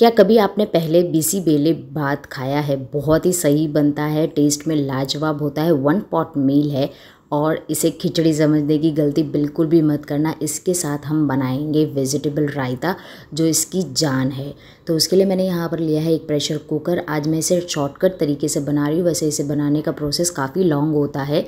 क्या कभी आपने पहले बीसी बेले भात खाया है बहुत ही सही बनता है टेस्ट में लाजवाब होता है वन पॉट मील है और इसे खिचड़ी समझने की गलती बिल्कुल भी मत करना इसके साथ हम बनाएंगे वेजिटेबल रायता जो इसकी जान है तो उसके लिए मैंने यहाँ पर लिया है एक प्रेशर कुकर आज मैं इसे शॉर्टकट तरीके से बना रही हूँ वैसे इसे बनाने का प्रोसेस काफ़ी लॉन्ग होता है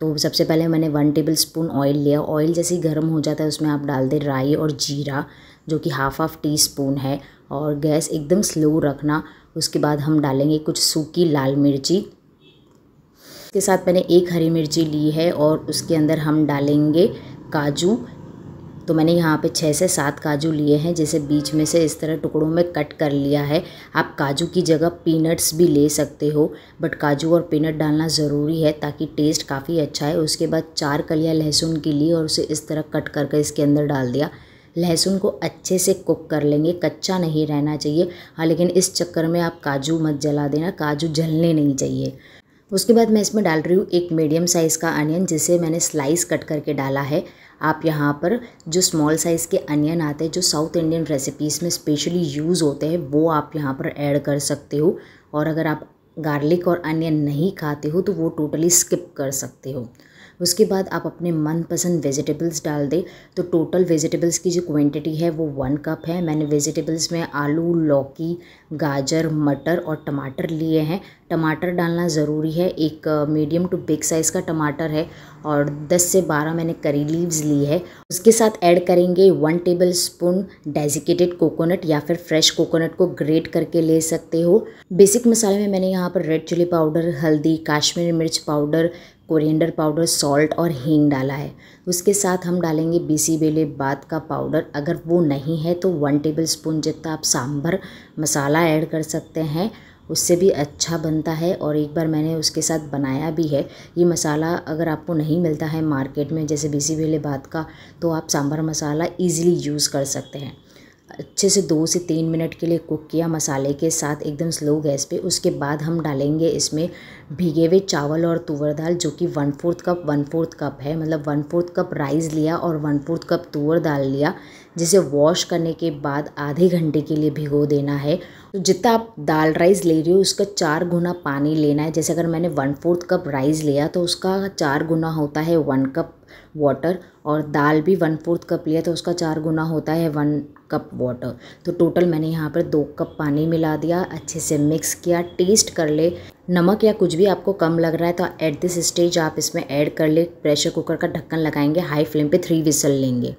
तो सबसे पहले मैंने वन टेबल स्पून ऑयल लिया ऑयल जैसे ही गर्म हो जाता है उसमें आप डाल दें राई और जीरा जो कि हाफ़ हाफ़ टी स्पून है और गैस एकदम स्लो रखना उसके बाद हम डालेंगे कुछ सूखी लाल मिर्ची इसके साथ मैंने एक हरी मिर्ची ली है और उसके अंदर हम डालेंगे काजू तो मैंने यहाँ पे छः से सात काजू लिए हैं जैसे बीच में से इस तरह टुकड़ों में कट कर लिया है आप काजू की जगह पीनट्स भी ले सकते हो बट काजू और पीनट डालना ज़रूरी है ताकि टेस्ट काफ़ी अच्छा है उसके बाद चार कलियाँ लहसुन की ली और उसे इस तरह कट करके इसके अंदर डाल दिया लहसुन को अच्छे से कुक कर लेंगे कच्चा नहीं रहना चाहिए हाँ लेकिन इस चक्कर में आप काजू मत जला देना काजू जलने नहीं चाहिए उसके बाद मैं इसमें डाल रही हूँ एक मीडियम साइज़ का अनियन जिसे मैंने स्लाइस कट करके डाला है आप यहाँ पर जो स्मॉल साइज़ के अनियन आते हैं जो साउथ इंडियन रेसिपीज़ में स्पेशली यूज़ होते हैं वो आप यहाँ पर ऐड कर सकते हो और अगर आप गार्लिक और अनियन नहीं खाते हो तो वो टोटली स्किप कर सकते हो उसके बाद आप अपने मनपसंद वेजिटेबल्स डाल दें तो टोटल वेजिटेबल्स की जो क्वांटिटी है वो वन कप है मैंने वेजिटेबल्स में आलू लौकी गाजर मटर और टमाटर लिए हैं टमाटर डालना ज़रूरी है एक मीडियम टू बिग साइज़ का टमाटर है और 10 से 12 मैंने करी लीव्स ली है उसके साथ ऐड करेंगे one tablespoon desiccated coconut या फिर फ्रेश कोकोनट को ग्रेट करके ले सकते हो बेसिक मसाले में मैंने यहाँ पर रेड चिली पाउडर हल्दी काश्मीरी मिर्च पाउडर कोरिएंडर पाउडर सॉल्ट और हींग डाला है उसके साथ हम डालेंगे बीसी बेले बात का पाउडर अगर वो नहीं है तो वन टेबल स्पून जितना आप सांभर मसाला ऐड कर सकते हैं उससे भी अच्छा बनता है और एक बार मैंने उसके साथ बनाया भी है ये मसाला अगर आपको नहीं मिलता है मार्केट में जैसे बीसी बेले बात का तो आप सांभर मसाला ईज़िली यूज़ कर सकते हैं अच्छे से दो से तीन मिनट के लिए कुक किया मसाले के साथ एकदम स्लो गैस पे उसके बाद हम डालेंगे इसमें भीगे हुए चावल और तुवर दाल जो कि one fourth cup one fourth cup है मतलब वन फोर्थ कप राइस लिया और वन फोर्थ कप तुअर दाल लिया जिसे वॉश करने के बाद आधे घंटे के लिए भिगो देना है तो जितना आप दाल राइस ले रहे हो उसका चार गुना पानी लेना है जैसे अगर मैंने वन फोर्थ कप राइस लिया तो उसका चार गुना होता है वन कप वाटर और दाल भी वन फोर्थ कप लिया तो उसका चार गुना होता है वन कप वाटर तो टोटल मैंने यहाँ पर दो कप पानी मिला दिया अच्छे से मिक्स किया टेस्ट कर ले नमक या कुछ भी आपको कम लग रहा है तो एट दिस स्टेज आप इसमें ऐड कर ले प्रेशर कुकर का ढक्कन लगाएंगे हाई फ्लेम पे थ्री विसल लेंगे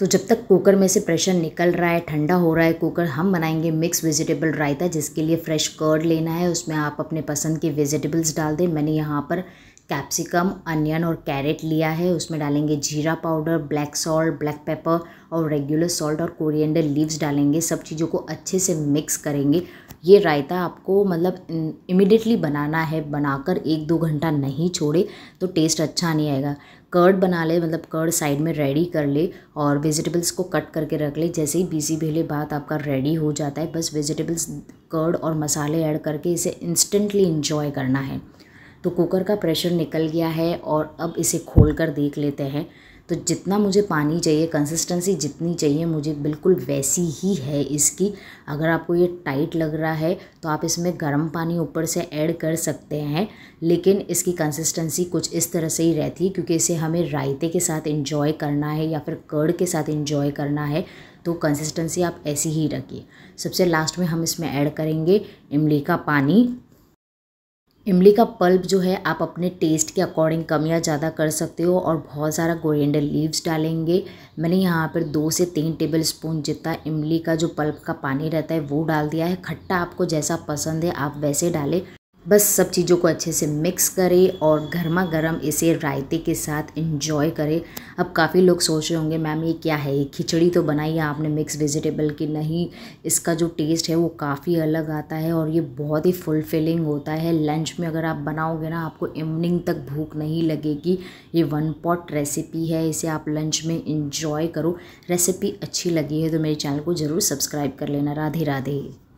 तो जब तक कुकर में से प्रेशर निकल रहा है ठंडा हो रहा है कुकर हम बनाएंगे मिक्स वेजिटेबल रायता जिसके लिए फ्रेश कर्ड लेना है उसमें आप अपने पसंद के वेजिटेबल्स डाल दें मैंने यहाँ पर कैप्सिकम अनियन और कैरेट लिया है उसमें डालेंगे जीरा powder black salt black pepper और रेगुलर सॉल्ट और कोरिएंडर लीव्स डालेंगे सब चीज़ों को अच्छे से मिक्स करेंगे ये रायता आपको मतलब इमिडिएटली बनाना है बनाकर एक दो घंटा नहीं छोड़े तो टेस्ट अच्छा नहीं आएगा कर्ड बना ले मतलब कर्ड साइड में रेडी कर ले और वेजिटेबल्स को कट करके रख ले जैसे ही बीसी भेले बात आपका रेडी हो जाता है बस वेजिटेबल्स कर्ड और मसाले ऐड करके इसे इंस्टेंटली इन्जॉय करना है तो कुकर का प्रेशर निकल गया है और अब इसे खोल कर देख लेते हैं तो जितना मुझे पानी चाहिए कंसिस्टेंसी जितनी चाहिए मुझे बिल्कुल वैसी ही है इसकी अगर आपको ये टाइट लग रहा है तो आप इसमें गर्म पानी ऊपर से ऐड कर सकते हैं लेकिन इसकी कंसिस्टेंसी कुछ इस तरह से ही रहती है क्योंकि इसे हमें रायते के साथ इंजॉय करना है या फिर कर्ड के साथ इंजॉय करना है तो कंसिस्टेंसी आप ऐसी ही रखिए सबसे लास्ट में हम इसमें ऐड करेंगे इमली का पानी इमली का पल्प जो है आप अपने टेस्ट के अकॉर्डिंग कम या ज़्यादा कर सकते हो और बहुत सारा गोरेंडर लीव्स डालेंगे मैंने यहाँ पर दो से तीन टेबल स्पून जितना इमली का जो पल्प का पानी रहता है वो डाल दिया है खट्टा आपको जैसा पसंद है आप वैसे डालें बस सब चीज़ों को अच्छे से मिक्स करें और गर्मा गर्म इसे रायते के साथ इंजॉय करें अब काफ़ी लोग सोच रहे होंगे मैम ये क्या है ये खिचड़ी तो बनाई है आपने मिक्स वेजिटेबल की नहीं इसका जो टेस्ट है वो काफ़ी अलग आता है और ये बहुत ही फुलफिलिंग होता है लंच में अगर आप बनाओगे ना आपको इवनिंग तक भूख नहीं लगेगी ये वन पॉट रेसिपी है इसे आप लंच में इंजॉय करो रेसिपी अच्छी लगी है तो मेरे चैनल को ज़रूर सब्सक्राइब कर लेना राधे राधे